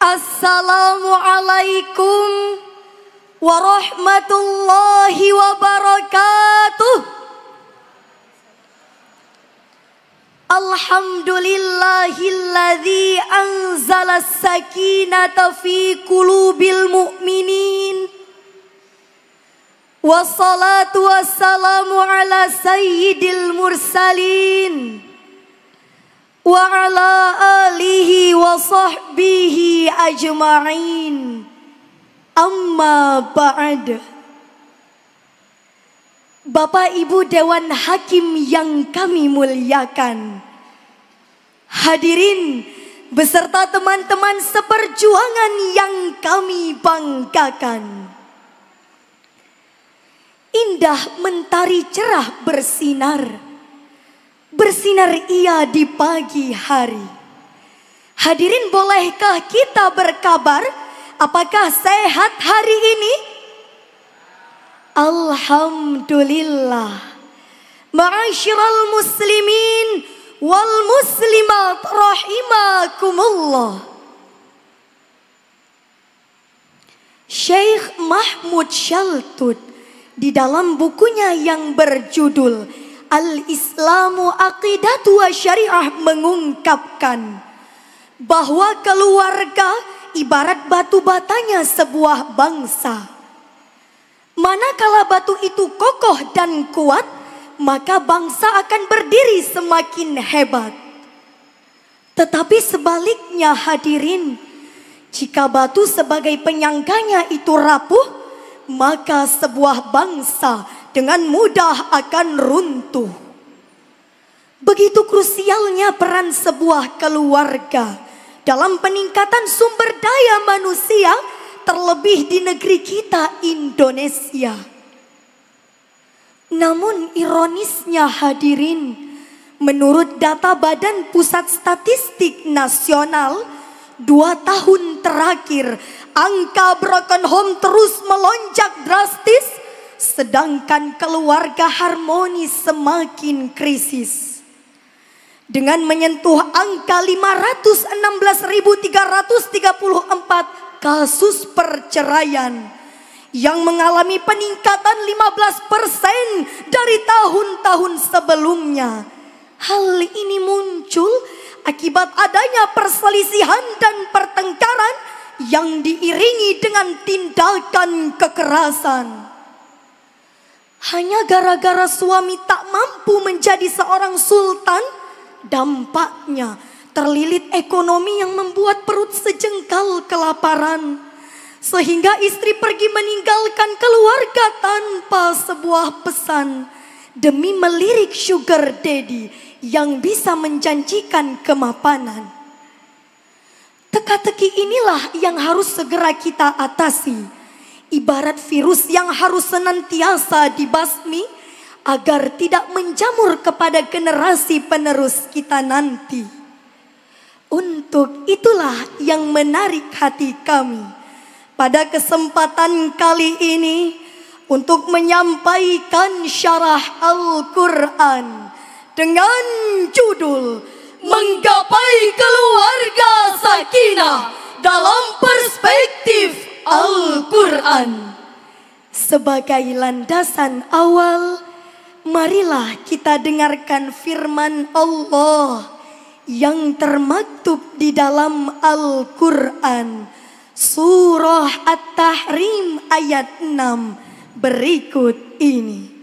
Assalamualaikum warahmatullahi wabarakatuh. Alhamdulillahilladzi anzala sakinata fi qulubil mu'minin. Wassalatu wassalamu ala sayyidil mursalin Wa ala alihi wa sahbihi ajma'in Amma ba'd Bapak Ibu Dewan Hakim yang kami muliakan Hadirin beserta teman-teman seperjuangan yang kami banggakan Indah mentari cerah bersinar. Bersinar ia di pagi hari. Hadirin bolehkah kita berkabar apakah sehat hari ini? Alhamdulillah. Ma'asyiral muslimin wal muslimat rahimakumullah. Syekh Mahmud Shaltut di dalam bukunya yang berjudul Al-Islamu Aqidatu wa Syariah mengungkapkan bahwa keluarga ibarat batu batanya sebuah bangsa. Manakala batu itu kokoh dan kuat, maka bangsa akan berdiri semakin hebat. Tetapi sebaliknya hadirin, jika batu sebagai penyangganya itu rapuh, maka sebuah bangsa dengan mudah akan runtuh. Begitu krusialnya peran sebuah keluarga dalam peningkatan sumber daya manusia, terlebih di negeri kita, Indonesia. Namun, ironisnya, hadirin, menurut data Badan Pusat Statistik Nasional, dua tahun terakhir Angka broken home terus melonjak drastis, sedangkan keluarga harmoni semakin krisis. Dengan menyentuh angka 516.334 kasus perceraian yang mengalami peningkatan 15% dari tahun-tahun sebelumnya. Hal ini muncul akibat adanya perselisihan dan pertengkaran yang diiringi dengan tindakan kekerasan. Hanya gara-gara suami tak mampu menjadi seorang sultan, dampaknya terlilit ekonomi yang membuat perut sejengkal kelaparan. Sehingga istri pergi meninggalkan keluarga tanpa sebuah pesan demi melirik sugar daddy yang bisa menjanjikan kemapanan. Teka-teki inilah yang harus segera kita atasi. Ibarat virus yang harus senantiasa dibasmi agar tidak menjamur kepada generasi penerus kita nanti. Untuk itulah yang menarik hati kami pada kesempatan kali ini untuk menyampaikan syarah Al-Quran dengan judul dalam perspektif Al-Quran. Sebagai landasan awal, marilah kita dengarkan firman Allah yang termaktub di dalam Al-Quran. Surah At-Tahrim ayat 6 berikut ini.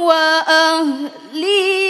وأهلي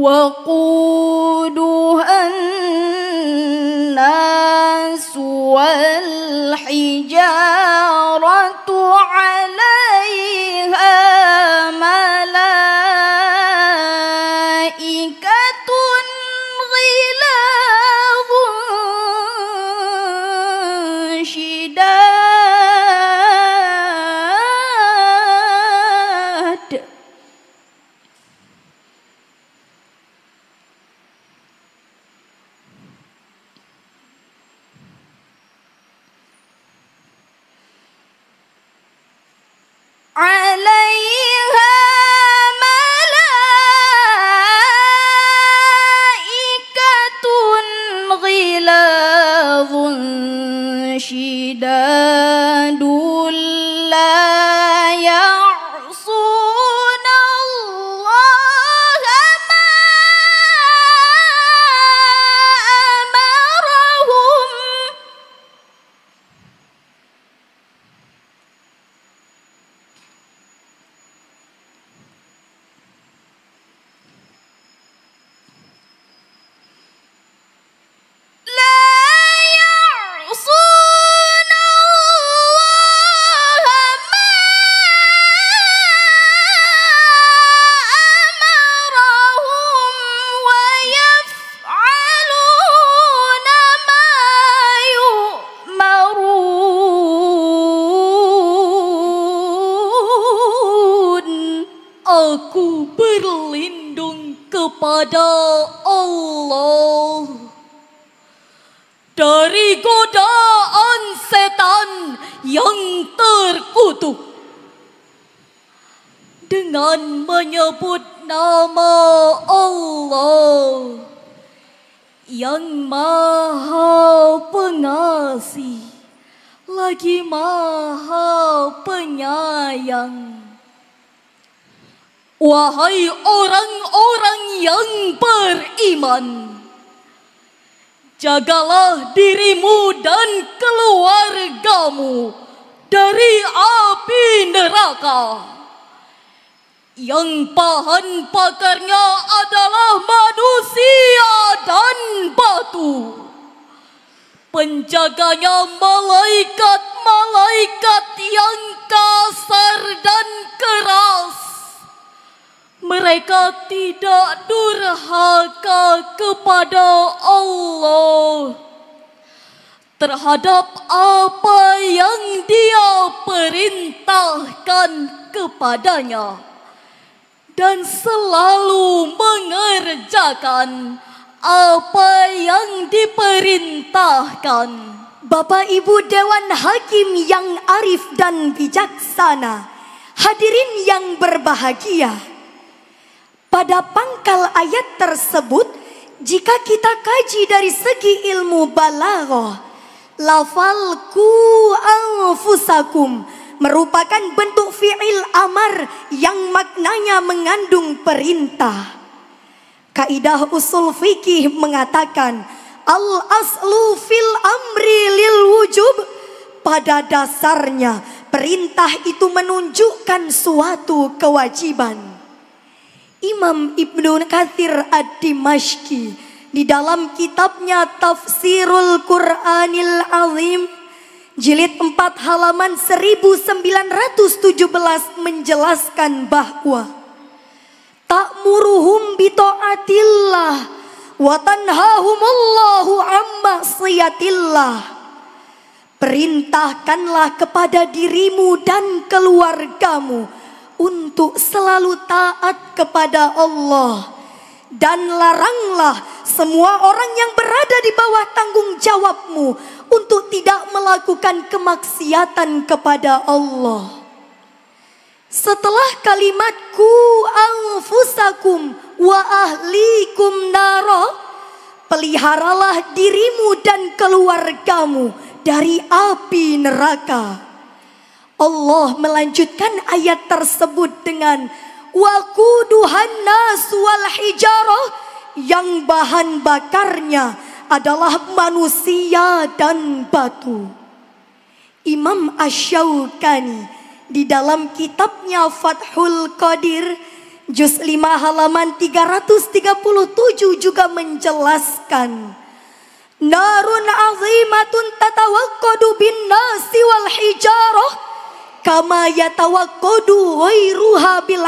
وقودها الناس وال berlindung kepada Allah dari godaan setan yang terkutuk dengan menyebut nama Allah yang maha pengasih lagi maha penyayang. Wahai orang-orang yang beriman, jagalah dirimu dan keluargamu dari api neraka. Yang bahan bakarnya adalah manusia dan batu. Penjaganya malaikat-malaikat yang kasar dan keras mereka tidak durhaka kepada Allah terhadap apa yang dia perintahkan kepadanya dan selalu mengerjakan apa yang diperintahkan. Bapak Ibu Dewan Hakim yang arif dan bijaksana, hadirin yang berbahagia, pada pangkal ayat tersebut, jika kita kaji dari segi ilmu balaghah, lafalku anfusakum merupakan bentuk fi'il amar yang maknanya mengandung perintah. Kaidah usul fikih mengatakan al aslu fil amri lil wujub pada dasarnya perintah itu menunjukkan suatu kewajiban. Imam Ibnu Kathir ad dimashki di dalam kitabnya Tafsirul Quranil Azim jilid 4 halaman 1917 menjelaskan bahwa ta'muruhum bita'atillah wa tanhahumullahu amma siyatillah perintahkanlah kepada dirimu dan keluargamu untuk selalu taat kepada Allah dan laranglah semua orang yang berada di bawah tanggung jawabmu untuk tidak melakukan kemaksiatan kepada Allah. Setelah kalimatku ku anfusakum wa ahlikum naro, peliharalah dirimu dan keluargamu dari api neraka. Allah melanjutkan ayat tersebut dengan wa kuduhanna sual hijarah yang bahan bakarnya adalah manusia dan batu. Imam Asyaukani di dalam kitabnya Fathul Qadir juz 5 halaman 337 juga menjelaskan Narun azimatun tatawaqqadu bin nasi wal hijarah kama yatawakodu wairuha bil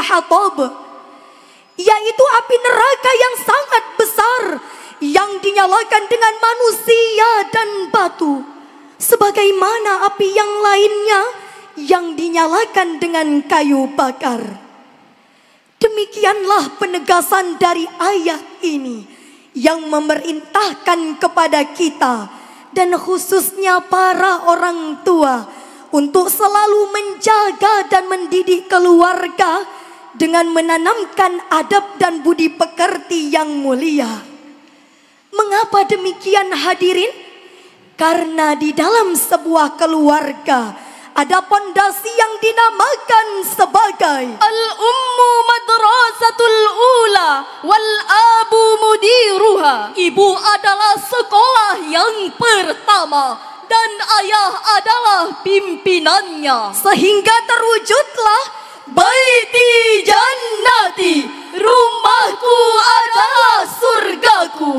yaitu api neraka yang sangat besar yang dinyalakan dengan manusia dan batu sebagaimana api yang lainnya yang dinyalakan dengan kayu bakar demikianlah penegasan dari ayat ini yang memerintahkan kepada kita dan khususnya para orang tua untuk selalu menjaga dan mendidik keluarga dengan menanamkan adab dan budi pekerti yang mulia. Mengapa demikian hadirin? Karena di dalam sebuah keluarga ada pondasi yang dinamakan sebagai al-ummu madrasatul ula wal abu mudiruha. Ibu adalah sekolah yang pertama, dan ayah adalah pimpinannya. Sehingga terwujudlah Baiti Jannati, rumahku adalah surgaku.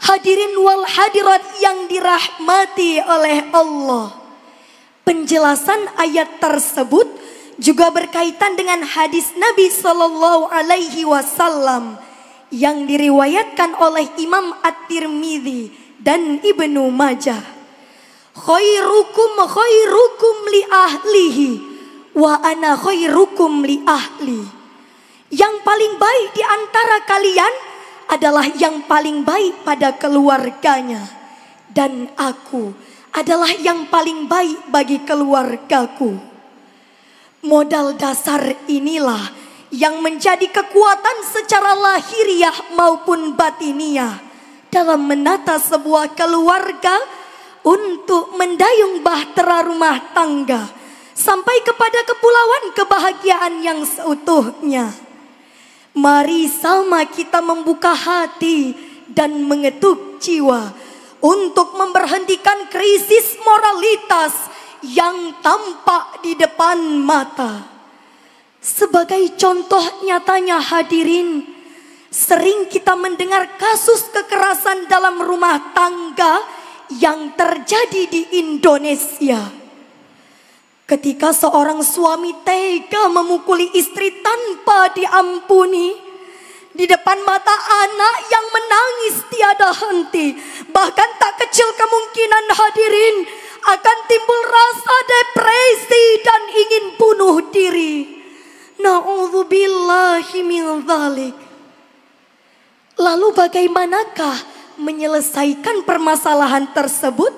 Hadirin wal hadirat yang dirahmati oleh Allah. Penjelasan ayat tersebut juga berkaitan dengan hadis Nabi Shallallahu Alaihi Wasallam yang diriwayatkan oleh Imam At-Tirmidzi dan Ibnu Majah khairukum khairukum li ahlihi wa ana khairukum li ahli. Yang paling baik di antara kalian adalah yang paling baik pada keluarganya dan aku adalah yang paling baik bagi keluargaku. Modal dasar inilah yang menjadi kekuatan secara lahiriah maupun batiniah dalam menata sebuah keluarga untuk mendayung bahtera rumah tangga sampai kepada kepulauan kebahagiaan yang seutuhnya. Mari sama kita membuka hati dan mengetuk jiwa untuk memberhentikan krisis moralitas yang tampak di depan mata. Sebagai contoh nyatanya hadirin, sering kita mendengar kasus kekerasan dalam rumah tangga yang terjadi di Indonesia. Ketika seorang suami tega memukuli istri tanpa diampuni di depan mata anak yang menangis tiada henti, bahkan tak kecil kemungkinan hadirin akan timbul rasa depresi dan ingin bunuh diri. Na'udzubillahi zalik. Lalu bagaimanakah menyelesaikan permasalahan tersebut.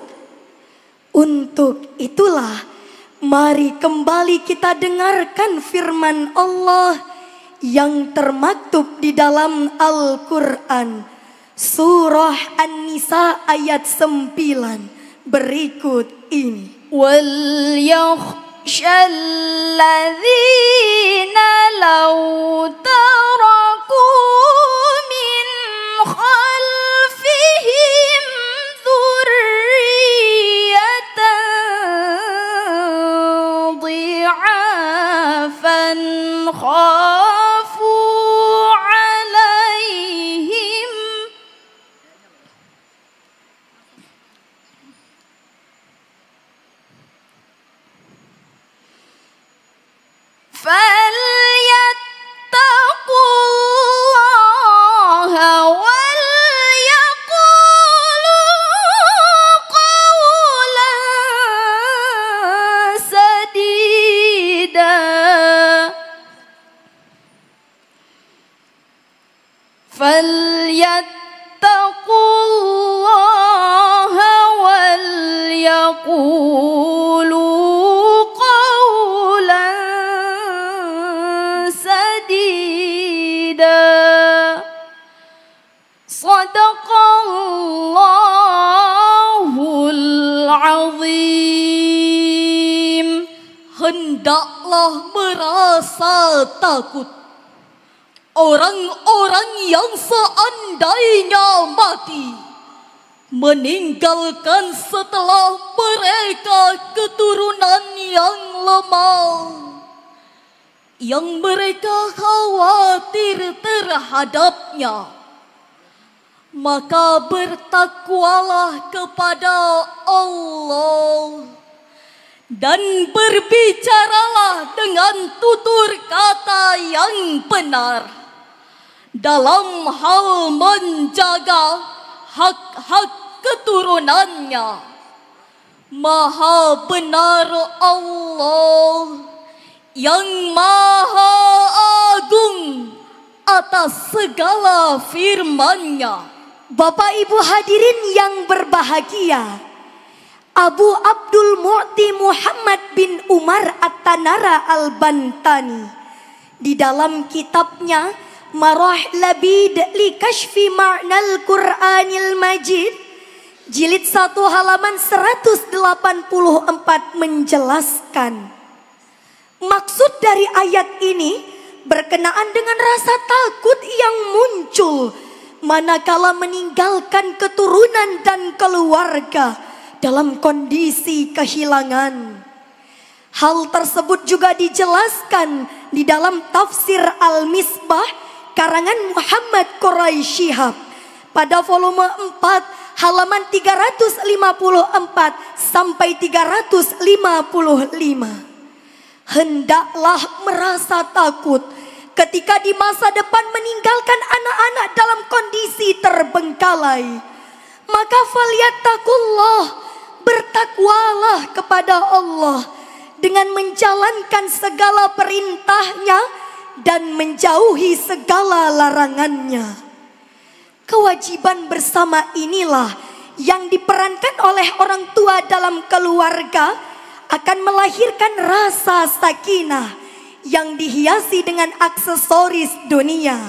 Untuk itulah, mari kembali kita dengarkan firman Allah yang termaktub di dalam Al-Quran. Surah An-Nisa ayat 9 berikut ini. Wal yakhshalladhina وقولوا قولا سديدا صدق الله العظيم hendaklah merasa takut orang-orang yang seandainya mati meninggalkan setelah mereka keturunan yang lemah yang mereka khawatir terhadapnya maka bertakwalah kepada Allah dan berbicaralah dengan tutur kata yang benar dalam hal menjaga hak-hak keturunannya. Maha benar Allah yang maha agung atas segala firmannya. Bapak Ibu hadirin yang berbahagia, Abu Abdul Mu'ti Muhammad bin Umar At-Tanara Al-Bantani di dalam kitabnya Marah Labid li Kashfi Ma'nal Qur'anil Majid Jilid 1 halaman 184 menjelaskan. Maksud dari ayat ini berkenaan dengan rasa takut yang muncul manakala meninggalkan keturunan dan keluarga dalam kondisi kehilangan. Hal tersebut juga dijelaskan di dalam tafsir Al-Misbah karangan Muhammad Quraisy Shihab, pada volume 4 halaman 354 sampai 355. Hendaklah merasa takut ketika di masa depan meninggalkan anak-anak dalam kondisi terbengkalai. Maka faliat takullah, bertakwalah kepada Allah dengan menjalankan segala perintahnya dan menjauhi segala larangannya Kewajiban bersama inilah yang diperankan oleh orang tua dalam keluarga akan melahirkan rasa sakinah yang dihiasi dengan aksesoris dunia.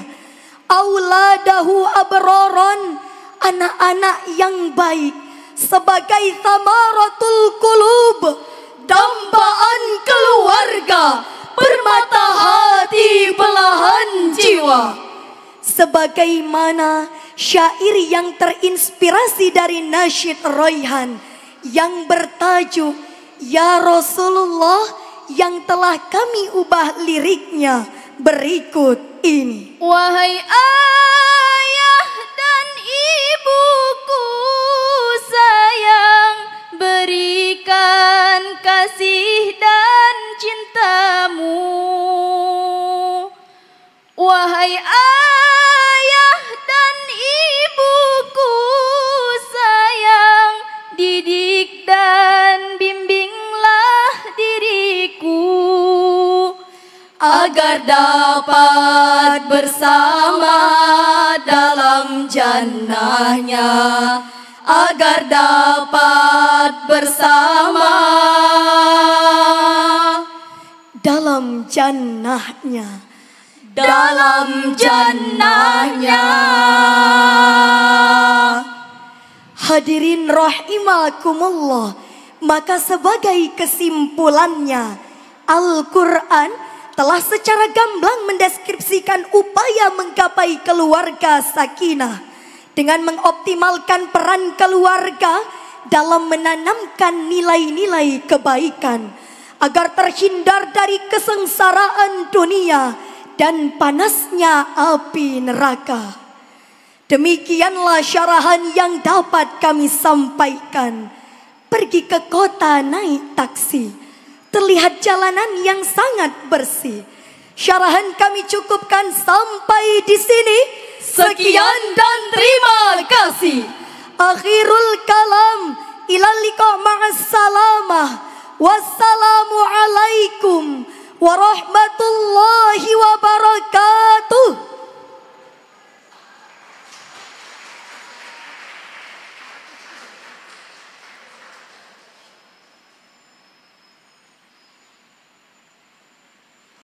Auladahu abroron, anak-anak yang baik sebagai samaratul kulub, dambaan keluarga, permata hati belahan jiwa. Sebagaimana syair yang terinspirasi dari nasyid Royhan yang bertajuk Ya Rasulullah yang telah kami ubah liriknya berikut ini. Wahai ayah dan ibu. dapat bersama dalam jannahnya agar dapat bersama dalam jannahnya dalam jannahnya Hadirin rahimakumullah maka sebagai kesimpulannya Al-Qur'an telah secara gamblang mendeskripsikan upaya menggapai keluarga sakinah dengan mengoptimalkan peran keluarga dalam menanamkan nilai-nilai kebaikan agar terhindar dari kesengsaraan dunia dan panasnya api neraka. Demikianlah syarahan yang dapat kami sampaikan. Pergi ke kota naik taksi terlihat jalanan yang sangat bersih. Syarahan kami cukupkan sampai di sini. Sekian dan terima kasih. Akhirul kalam ilalika liqa ma'assalamah. Wassalamualaikum warahmatullahi wabarakatuh.